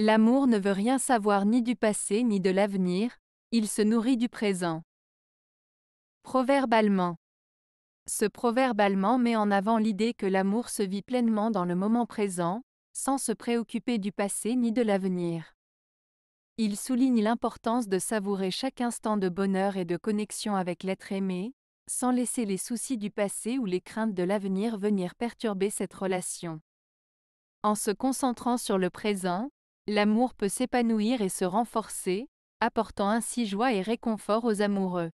L'amour ne veut rien savoir ni du passé ni de l'avenir, il se nourrit du présent. Proverbe allemand. Ce proverbe allemand met en avant l'idée que l'amour se vit pleinement dans le moment présent, sans se préoccuper du passé ni de l'avenir. Il souligne l'importance de savourer chaque instant de bonheur et de connexion avec l'être aimé, sans laisser les soucis du passé ou les craintes de l'avenir venir perturber cette relation. En se concentrant sur le présent, L'amour peut s'épanouir et se renforcer, apportant ainsi joie et réconfort aux amoureux.